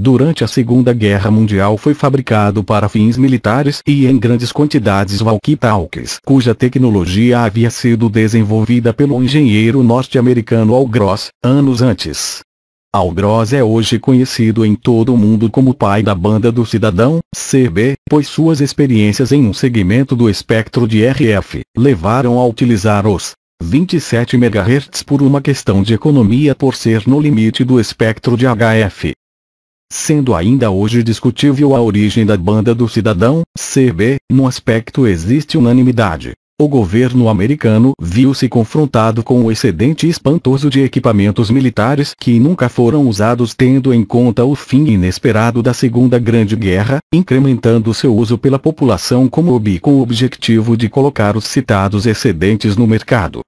Durante a Segunda Guerra Mundial foi fabricado para fins militares e em grandes quantidades walkie-talkies, cuja tecnologia havia sido desenvolvida pelo engenheiro norte-americano Al Gross, anos antes. Al Gross é hoje conhecido em todo o mundo como pai da banda do cidadão, CB, pois suas experiências em um segmento do espectro de RF, levaram a utilizar os 27 MHz por uma questão de economia por ser no limite do espectro de HF sendo ainda hoje discutível a origem da banda do cidadão, CB, no aspecto existe unanimidade. O governo americano viu-se confrontado com o excedente espantoso de equipamentos militares que nunca foram usados tendo em conta o fim inesperado da Segunda Grande Guerra, incrementando seu uso pela população como obi com o objetivo de colocar os citados excedentes no mercado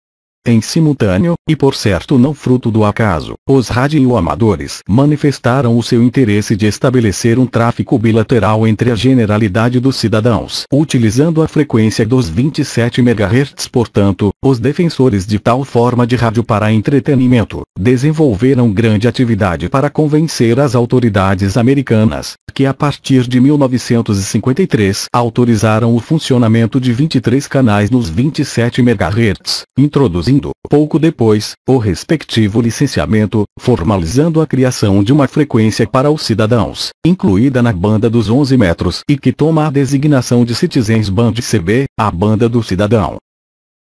em simultâneo, e por certo não fruto do acaso, os radioamadores manifestaram o seu interesse de estabelecer um tráfico bilateral entre a generalidade dos cidadãos. Utilizando a frequência dos 27 MHz portanto, os defensores de tal forma de rádio para entretenimento, desenvolveram grande atividade para convencer as autoridades americanas, que a partir de 1953 autorizaram o funcionamento de 23 canais nos 27 MHz, introduzindo produzindo, pouco depois, o respectivo licenciamento, formalizando a criação de uma frequência para os cidadãos, incluída na banda dos 11 metros e que toma a designação de Citizens Band CB, a banda do cidadão.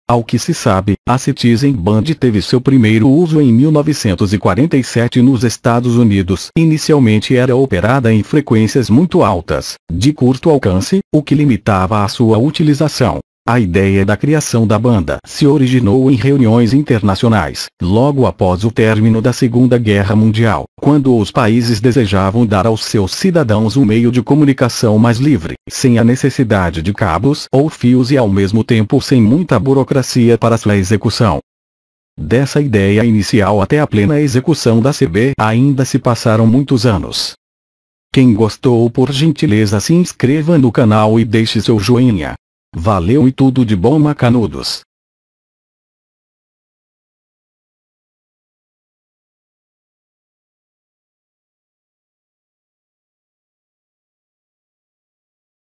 Ao que se sabe, a Citizen Band teve seu primeiro uso em 1947 nos Estados Unidos. Inicialmente era operada em frequências muito altas, de curto alcance, o que limitava a sua utilização. A ideia da criação da banda se originou em reuniões internacionais, logo após o término da Segunda Guerra Mundial, quando os países desejavam dar aos seus cidadãos um meio de comunicação mais livre, sem a necessidade de cabos ou fios e ao mesmo tempo sem muita burocracia para sua execução. Dessa ideia inicial até a plena execução da CB ainda se passaram muitos anos. Quem gostou por gentileza se inscreva no canal e deixe seu joinha. Valeu e tudo de bom macanudos.